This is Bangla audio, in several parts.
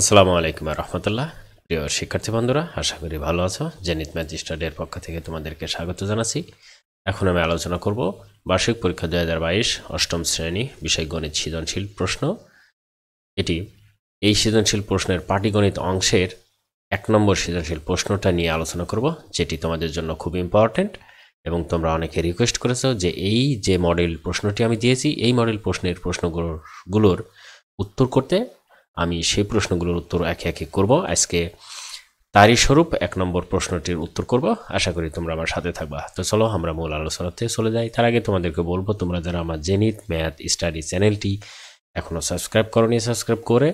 আসসালামু আলাইকুম রহমতুল্লাহ প্রিয় শিক্ষার্থী বন্ধুরা আশা করি ভালো আছো জেনিত ম্যাজিস্ট্রেটের পক্ষ থেকে তোমাদেরকে স্বাগত জানাচ্ছি এখন আমি আলোচনা করব বার্ষিক পরীক্ষা দু হাজার বাইশ অষ্টম শ্রেণী বিষয় গণিত সৃজনশীল প্রশ্ন এটি এই সৃজনশীল প্রশ্নের পাটিগণিত অংশের এক নম্বর সৃজনশীল প্রশ্নটা নিয়ে আলোচনা করব যেটি তোমাদের জন্য খুব ইম্পর্ট্যান্ট এবং তোমরা অনেকে রিকোয়েস্ট করেছো যে এই যে মডেল প্রশ্নটি আমি দিয়েছি এই মডেল প্রশ্নের প্রশ্নগুলোর উত্তর করতে আমি সেই প্রশ্নগুলোর উত্তর একে একে করব আজকে তারই স্বরূপ এক নম্বর প্রশ্নটির উত্তর করব আশা করি তোমরা আমার সাথে থাকবা তো চলো আমরা মূল আলোচনাতে চলে যাই তার আগে তোমাদেরকে বলবো তোমরা যারা আমার জেনিত ম্যাথ স্টাডি চ্যানেলটি এখনও সাবস্ক্রাইব করনি সাবস্ক্রাইব করে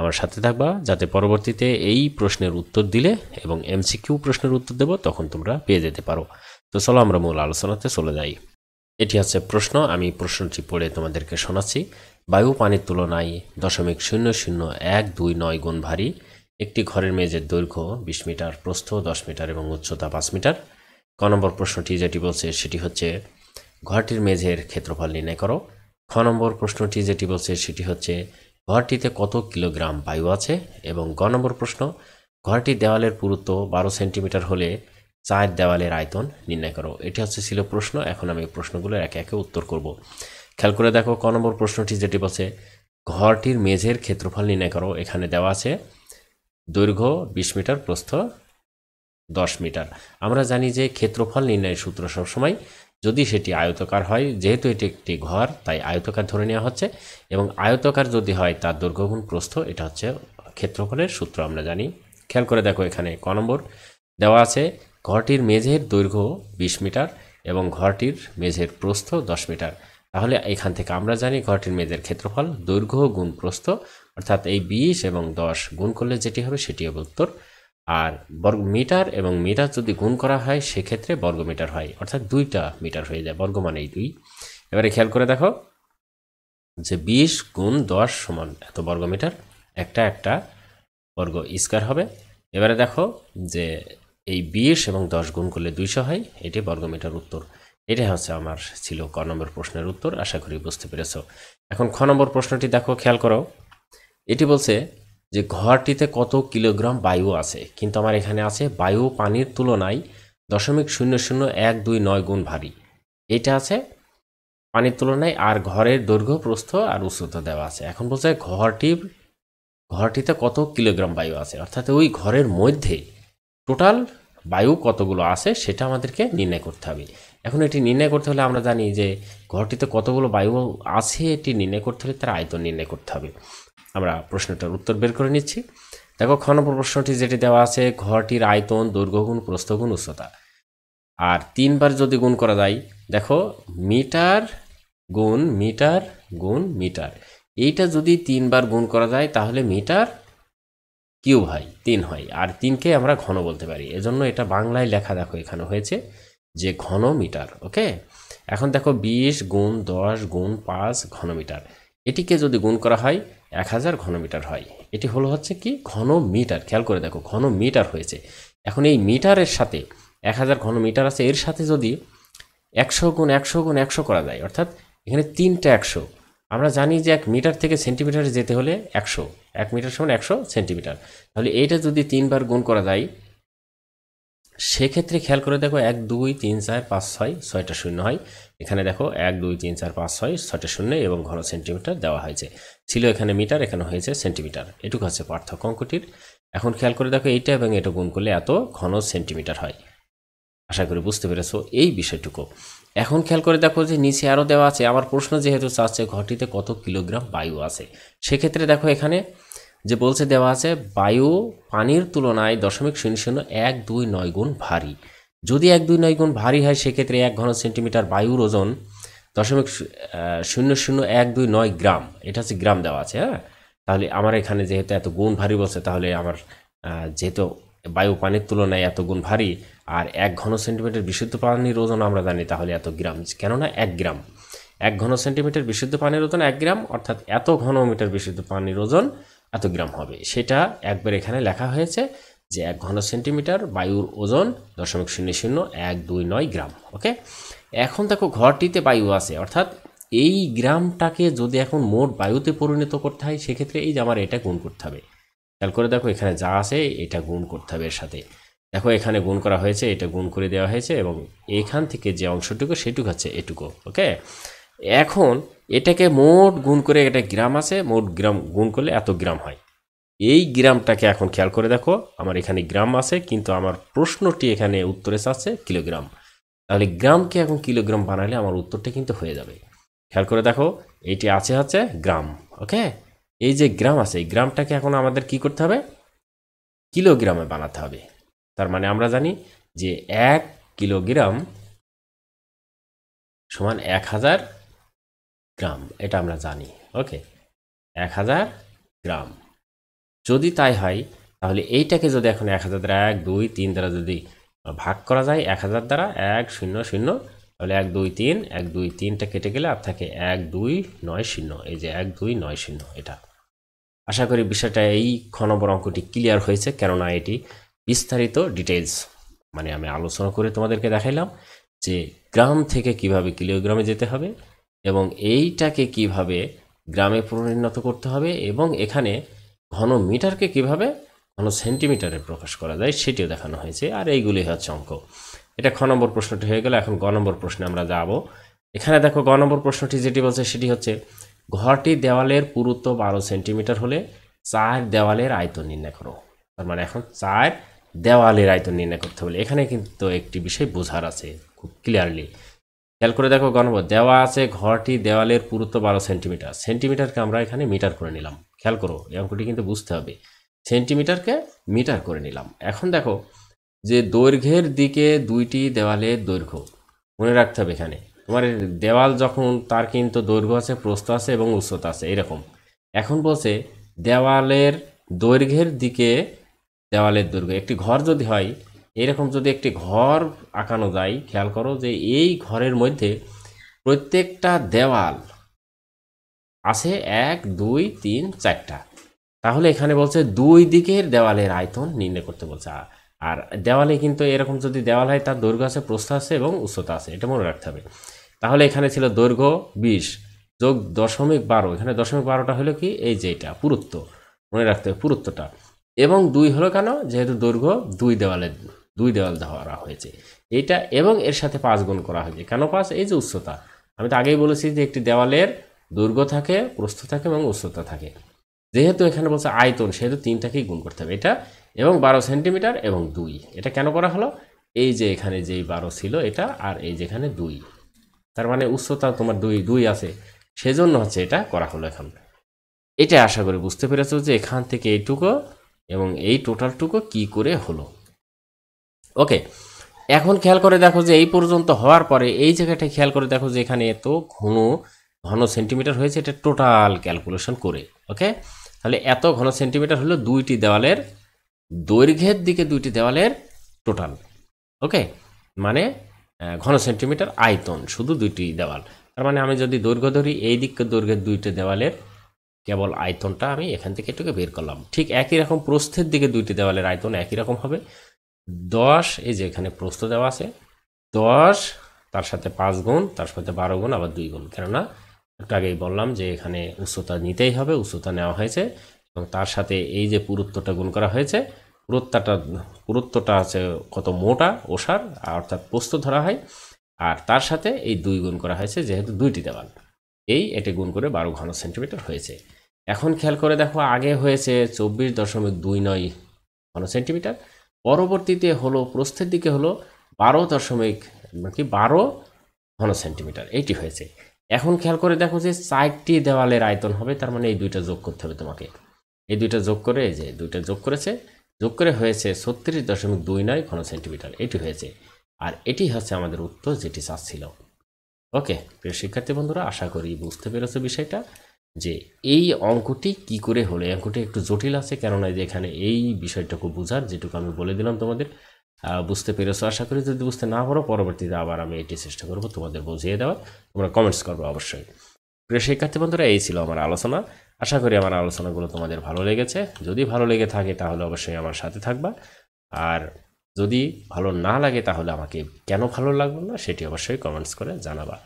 আমার সাথে থাকবা যাতে পরবর্তীতে এই প্রশ্নের উত্তর দিলে এবং এমসিকিউ প্রশ্নের উত্তর দেব তখন তোমরা পেয়ে যেতে পারো তো চলো আমরা মূল আলোচনাতে চলে যাই এটি হচ্ছে প্রশ্ন আমি প্রশ্নটি পড়ে তোমাদেরকে শোনাচ্ছি বায়ু পানির তুলনায় দশমিক শূন্য শূন্য এক দুই নয় গুণ ভারী একটি ঘরের মেঝের দৈর্ঘ্য বিশ মিটার প্রস্থ দশ মিটার এবং উচ্চতা পাঁচ মিটার ক নম্বর প্রশ্নটি যেটি বলছে সেটি হচ্ছে ঘরটির মেঝের ক্ষেত্রফল নির্ণয় করো খ নম্বর প্রশ্নটি যেটি বলছে সেটি হচ্ছে ঘরটিতে কত কিলোগ্রাম বায়ু আছে এবং গ নম্বর প্রশ্ন ঘরটির দেওয়ালের পুরুত্ব বারো সেন্টিমিটার হলে চায়ের দেওয়ালের আয়তন নির্ণয় করো এটি হচ্ছে ছিল প্রশ্ন এখন আমি প্রশ্নগুলোর একে একে উত্তর করব খেয়াল করে দেখো ক নম্বর প্রশ্নটি যেটি বলছে ঘরটির মেঝের ক্ষেত্রফল নির্ণয় করো এখানে দেওয়া আছে দৈর্ঘ্য বিশ মিটার প্রস্থ দশ মিটার আমরা জানি যে ক্ষেত্রফল নির্ণয়ের সূত্র সবসময় যদি সেটি আয়তকার হয় যেহেতু এটি একটি ঘর তাই আয়তকার ধরে নেওয়া হচ্ছে এবং আয়তকার যদি হয় তার দৈর্ঘ্যগুণ প্রস্থ এটা হচ্ছে ক্ষেত্রফলের সূত্র আমরা জানি খেয়াল করে দেখো এখানে ক নম্বর দেওয়া আছে ঘরটির মেঝের দৈর্ঘ্য বিশ মিটার এবং ঘরটির মেঝের প্রস্থ দশ মিটার তাহলে এখান থেকে আমরা জানি ঘরটির মেয়েদের ক্ষেত্রফল দৈর্ঘ্য গুণ প্রস্থ অর্থাৎ এই বিশ এবং দশ গুণ করলে যেটি হবে সেটি হবে উত্তর আর বর্গ মিটার এবং মিটার যদি গুণ করা হয় সেক্ষেত্রে বর্গ মিটার হয় অর্থাৎ দুইটা মিটার হয়ে যায় বর্গ মানে এই দুই এবারে খেয়াল করে দেখো যে বিশ গুণ দশ সমান এত বর্গ মিটার একটা একটা বর্গ স্কোয়ার হবে এবারে দেখো যে এই বিশ এবং দশ গুণ করলে দুইশো হয় এটি বর্গমিটার উত্তর এটাই হচ্ছে আমার ছিল ক নম্বর প্রশ্নের উত্তর আশা করি বুঝতে পেরেছ এখন খ নম্বর প্রশ্নটি দেখো খেয়াল করো এটি বলছে যে ঘরটিতে কত কিলোগ্রাম বায়ু আছে কিন্তু আমার এখানে আছে বায়ু পানির তুলনায় দশমিক শূন্য শূন্য এক দুই নয় গুণ ভারী এটা আছে পানির তুলনায় আর ঘরের দৈর্ঘ্য প্রস্থ আর উচ্চতা দেওয়া আছে এখন বলছে ঘরটির ঘরটিতে কত কিলোগ্রাম বায়ু আছে অর্থাৎ ওই ঘরের মধ্যে টোটাল বায়ু কতগুলো আছে সেটা আমাদেরকে নির্ণয় করতে হবে এখন এটি নির্ণয় করতে হলে আমরা জানি যে ঘরটিতে কতগুলো বায়ু আছে এটি নির্ণয় করতে হলে তার আয়তন নির্ণয় করতে হবে আমরা প্রশ্নটার উত্তর বের করে নিচ্ছি দেখো খ প্রশ্নটি যেটি দেওয়া আছে ঘরটির আয়তন দৈর্ঘ্যগুণ প্রস্থগুণ উচ্চতা আর তিনবার যদি গুণ করা যায় দেখো মিটার গুণ মিটার গুণ মিটার এইটা যদি তিনবার গুণ করা যায় তাহলে মিটার কিউব হয় তিন হয় আর তিনকে আমরা ঘন বলতে পারি এজন্য এটা বাংলায় লেখা দেখো এখানে হয়েছে যে ঘনমিটার ওকে এখন দেখো বিশ গুণ দশ গুণ পাঁচ ঘনমিটার এটিকে যদি গুণ করা হয় এক হাজার ঘনমিটার হয় এটি হলো হচ্ছে কি ঘনমিটার খেয়াল করে দেখো ঘনমিটার হয়েছে এখন এই মিটারের সাথে এক হাজার ঘনমিটার আছে এর সাথে যদি একশো গুণ একশো গুণ একশো করা যায় অর্থাৎ এখানে তিনটা একশো আমরা জানি যে এক মিটার থেকে সেন্টিমিটারে যেতে হলে একশো এক মিটার সমান একশো সেন্টিমিটার তাহলে এইটা যদি তিনবার গুণ করা যায় সেক্ষেত্রে খেয়াল করে দেখো এক দুই তিন চার পাঁচ ছয় ছয়টা শূন্য হয় এখানে দেখো এক দুই তিন চার পাঁচ ছয় ছয়টা শূন্য এবং ঘন সেন্টিমিটার দেওয়া হয়েছে ছিল এখানে মিটার এখানে হয়েছে সেন্টিমিটার এটুকু হচ্ছে পার্থক্য অঙ্কটির এখন খেয়াল করে দেখো এইটা এবং এটা গুণ করলে এত ঘন সেন্টিমিটার হয় আশা করি বুঝতে পেরেছো এই বিষয়টুকু এখন খেয়াল করে দেখো যে নিচে আরও দেওয়া আছে আমার প্রশ্ন যেহেতু চাচ্ছে ঘটিতে কত কিলোগ্রাম বায়ু আছে সেক্ষেত্রে দেখো এখানে যে বলছে দেওয়া আছে বায়ু পানির তুলনায় দশমিক শূন্য শূন্য এক দুই নয় গুণ ভারী যদি এক দুই নয় গুণ ভারী হয় সেক্ষেত্রে এক ঘন সেন্টিমিটার বায়ুর ওজন দশমিক শূন্য শূন্য এক দুই নয় গ্রাম এটা হচ্ছে গ্রাম দেওয়া আছে হ্যাঁ তাহলে আমার এখানে যেহেতু এত গুণ ভারী বলছে তাহলে আমার যেহেতু বায়ু পানির তুলনায় এত গুণ ভারী আর এক ঘন সেন্টিমিটার বিশুদ্ধ পানির ওজন আমরা জানি তাহলে এত গ্রাম কেননা এক গ্রাম এক ঘন সেন্টিমিটার বিশুদ্ধ পানির ওজন এক গ্রাম অর্থাৎ এত ঘন মিটার বিশুদ্ধ পানির ওজন এত গ্রাম হবে সেটা একবার এখানে লেখা হয়েছে যে এক ঘন সেন্টিমিটার বায়ুর ওজন দশমিক শূন্য শূন্য এক দুই নয় গ্রাম ওকে এখন দেখো ঘরটিতে বায়ু আছে অর্থাৎ এই গ্রামটাকে যদি এখন মোট বায়ুতে পরিণত করতে হয় সেক্ষেত্রে এই যে আমার এটা গুণ করতে হবে খেয়াল করে দেখো এখানে যা আছে এটা গুণ করতে হবে এর সাথে দেখো এখানে গুণ করা হয়েছে এটা গুণ করে দেওয়া হয়েছে এবং এখান থেকে যে অংশটুকু সেটুকু হচ্ছে এটুকু ওকে এখন এটাকে মোট গুণ করে এটা গ্রাম আছে মোট গ্রাম গুণ করলে এত গ্রাম হয় এই গ্রামটাকে এখন খেয়াল করে দেখো আমার এখানে গ্রাম আছে কিন্তু আমার প্রশ্নটি এখানে উত্তরে আছে কিলোগ্রাম তাহলে গ্রামকে এখন কিলোগ্রাম বানালে আমার উত্তরটা কিন্তু হয়ে যাবে খেয়াল করে দেখো এটি আছে হচ্ছে গ্রাম ওকে এই যে গ্রাম আছে এই গ্রামটাকে এখন আমাদের কি করতে হবে কিলোগ্রামে বানাতে হবে তার মানে আমরা জানি যে এক কিলোগ্রাম সমান এক হাজার গ্রাম এটা আমরা জানি ওকে এক হাজার গ্রাম যদি তাই হয় তাহলে এইটাকে যদি এখন এক হাজার দ্বারা এক দুই তিন দ্বারা যদি ভাগ করা যায় এক হাজার দ্বারা এক শূন্য শূন্য তাহলে এক দুই তিন এক দুই তিনটা কেটে গেলে আপনাকে এক দুই নয় শূন্য এই যে এক দুই নয় শূন্য এটা আশা করি বিষয়টা এই খ অঙ্কটি ক্লিয়ার হয়েছে কেননা এটি বিস্তারিত ডিটেলস মানে আমি আলোচনা করে তোমাদেরকে দেখাইলাম যে গ্রাম থেকে কিভাবে কিলোগ্রামে যেতে হবে এবং এইটাকে কিভাবে গ্রামে পরিণত করতে হবে এবং এখানে ঘন মিটারকে কিভাবে ঘন সেন্টিমিটারে প্রকাশ করা যায় সেটিও দেখানো হয়েছে আর এইগুলি হচ্ছে অঙ্ক এটা খ নম্বর প্রশ্নটি হয়ে গেল এখন গ নম্বর প্রশ্নে আমরা যাব এখানে দেখো গ নম্বর প্রশ্নটি যেটি বলছে সেটি হচ্ছে ঘরটি দেওয়ালের পুরুত্ব বারো সেন্টিমিটার হলে চার দেওয়ালের আয়তন নির্ণয় করো তার মানে এখন চার দেওয়ালের আয়তন নির্ণয় করতে হলে এখানে কিন্তু একটি বিষয় বোঝার আছে খুব ক্লিয়ারলি খেয়াল করে দেখো গণব দেওয়া আছে ঘরটি দেওয়ালের পুরুত্ব বারো সেন্টিমিটার সেন্টিমিটারকে আমরা এখানে মিটার করে নিলাম খেয়াল করো এই অঙ্কটি কিন্তু বুঝতে হবে সেন্টিমিটারকে মিটার করে নিলাম এখন দেখো যে দৈর্ঘ্যের দিকে দুইটি দেওয়ালের দৈর্ঘ্য মনে রাখতে হবে এখানে তোমার দেওয়াল যখন তার কিন্তু দৈর্ঘ্য আছে প্রস্থ আছে এবং উচ্চতা আছে এরকম এখন বলছে দেওয়ালের দৈর্ঘ্যের দিকে দেওয়ালের দৈর্ঘ্য একটি ঘর যদি হয় এরকম যদি একটি ঘর আঁকানো যায় খেয়াল করো যে এই ঘরের মধ্যে প্রত্যেকটা দেওয়াল আছে এক দুই তিন চারটা তাহলে এখানে বলছে দুই দিকের দেওয়ালের আয়তন নির্ণয় করতে বলছে আর দেওয়ালে কিন্তু এরকম যদি দেওয়াল হয় তার দৈর্ঘ্য আছে প্রস্থ আছে এবং উচ্চতা আছে এটা মনে রাখতে হবে তাহলে এখানে ছিল দৈর্ঘ্য বিশ যোগ দশমিক বারো এখানে দশমিক বারোটা হলো কি এই যে এটা পুরুত্ব মনে রাখতে হবে পুরুত্বটা এবং দুই হলো কেন যেহেতু দৈর্ঘ্য দুই দেওয়ালের দুই দেওয়াল ধরা হয়েছে এটা এবং এর সাথে পাঁচ গুণ করা হয়েছে কেন পাঁচ এই যে উচ্চতা আমি তো আগেই বলেছি যে একটি দেওয়ালের দুর্গ থাকে প্রস্থ থাকে এবং উচ্চতা থাকে যেহেতু এখানে বলছে আয়তন সেহেতু তিনটাকেই গুণ করতে হবে এটা এবং বারো সেন্টিমিটার এবং দুই এটা কেন করা হলো এই যে এখানে যেই বারো ছিল এটা আর এই যেখানে দুই তার মানে উচ্চতা তোমার দুই দুই আছে সেজন্য হচ্ছে এটা করা হলো এখন এটা আশা করি বুঝতে পেরেছ যে এখান থেকে এইটুকু এবং এই টোটালটুকু কি করে হলো ওকে এখন খেয়াল করে দেখো যে এই পর্যন্ত হওয়ার পরে এই জায়গাটায় খেয়াল করে দেখো যে এখানে এত ঘন ঘন সেন্টিমিটার হয়েছে এটা টোটাল ক্যালকুলেশন করে ওকে তাহলে এত ঘন সেন্টিমিটার হলো দুইটি দেওয়ালের দৈর্ঘ্যের দিকে দুইটি দেওয়ালের টোটাল ওকে মানে ঘন সেন্টিমিটার আয়তন শুধু দুইটি দেওয়াল তার মানে আমি যদি দৈর্ঘ্য ধরি এই দিককে দৈর্ঘ্যের দুইটি দেওয়ালের কেবল আয়তনটা আমি এখান থেকে একটুকে বের করলাম ঠিক একই রকম প্রস্থের দিকে দুইটি দেওয়ালের আয়তন একই রকম হবে দশ এই যে এখানে প্রস্ত দেওয়া আছে দশ তার সাথে পাঁচ গুণ তার সাথে বারো গুণ আবার দুই গুণ কেননা একটু আগেই বললাম যে এখানে উচ্চতা নিতেই হবে উচ্চতা নেওয়া হয়েছে এবং তার সাথে এই যে পুরুত্বটা গুণ করা হয়েছে পুরুত্বটা পুরুত্বটা আছে কত মোটা ওষার অর্থাৎ প্রস্ত ধরা হয় আর তার সাথে এই দুই গুণ করা হয়েছে যেহেতু দুইটি দেওয়াল এই এটি গুণ করে বারো ঘন সেন্টিমিটার হয়েছে এখন খেয়াল করে দেখো আগে হয়েছে চব্বিশ দশমিক দুই নয় ঘন সেন্টিমিটার পরবর্তীতে হলো প্রস্থের দিকে হলো বারো দশমিক কি বারো ঘন সেন্টিমিটার এইটি হয়েছে এখন খেয়াল করে দেখো যে চারটি দেওয়ালের আয়তন হবে তার মানে এই দুইটা যোগ করতে হবে তোমাকে এই দুইটা যোগ করে এই যে দুইটা যোগ করেছে যোগ করে হয়েছে ছত্রিশ দশমিক দুই নয় ঘন সেন্টিমিটার এটি হয়েছে আর এটি হচ্ছে আমাদের উত্তর যেটি চাচ্ছিল ওকে প্রিয় শিক্ষার্থী বন্ধুরা আশা করি বুঝতে পেরেছো বিষয়টা যে এই অঙ্কটি কি করে হলো এই অঙ্কটি একটু জটিল আছে কেননা যে এখানে এই বিষয়টুকু বোঝার যেটুকু আমি বলে দিলাম তোমাদের বুঝতে পেরেছো আশা করি যদি বুঝতে না পারো পরবর্তীতে আবার আমি এটি চেষ্টা করব তোমাদের বুঝিয়ে দেওয়ার তোমরা কমেন্টস করবো অবশ্যই প্রিয় শিক্ষার্থী বন্ধুরা এই ছিল আমার আলোচনা আশা করি আমার আলোচনাগুলো তোমাদের ভালো লেগেছে যদি ভালো লেগে থাকে তাহলে অবশ্যই আমার সাথে থাকবা আর যদি ভালো না লাগে তাহলে আমাকে কেন ভালো লাগলো না সেটি অবশ্যই কমেন্টস করে জানাবা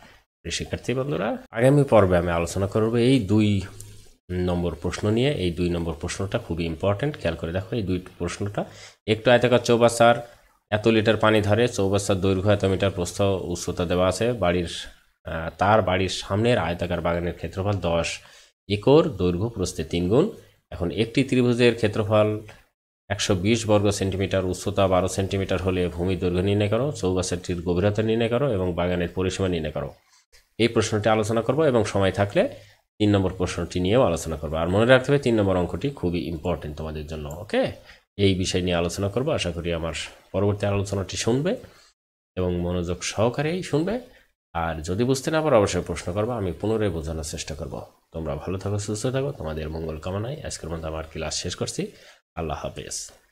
শিক্ষার্থী বন্ধুরা আগামী পর্বে আমি আলোচনা করব এই দুই নম্বর প্রশ্ন নিয়ে এই দুই নম্বর প্রশ্নটা খুবই ইম্পর্ট্যান্ট খেয়াল করে দেখো এই দুই প্রশ্নটা একটু আয়তাকার চৌবাচ্চার এত লিটার পানি ধরে চৌবাচ্চার দৈর্ঘ্য এত মিটার প্রস্থ উচ্চতা দেওয়া আছে বাড়ির তার বাড়ির সামনের আয়তাকার বাগানের ক্ষেত্রফল দশ একর দৈর্ঘ্য প্রস্থে তিনগুণ এখন একটি ত্রিভুজের ক্ষেত্রফল একশো বিশ বর্গ সেন্টিমিটার উচ্চতা বারো সেন্টিমিটার হলে ভূমি দৈর্ঘ্য নির্ণয় করো চৌবাচ্চাটির গভীরতা নির্ণয় করো এবং বাগানের পরিসীমা নির্ণয় করো এই প্রশ্নটি আলোচনা করব এবং সময় থাকলে তিন নম্বর প্রশ্নটি নিয়েও আলোচনা করবো আর মনে রাখতে হবে তিন নম্বর অঙ্কটি খুবই ইম্পর্টেন্ট তোমাদের জন্য ওকে এই বিষয় নিয়ে আলোচনা করব আশা করি আমার পরবর্তী আলোচনাটি শুনবে এবং মনোযোগ সহকারেই শুনবে আর যদি বুঝতে না পারো অবশ্যই প্রশ্ন করবো আমি পুনরায় বোঝানোর চেষ্টা করব তোমরা ভালো থাকো সুস্থ থাকো তোমাদের মঙ্গল কামনায় আজকের মধ্যে আমার ক্লাস শেষ করছি আল্লাহ হাফেজ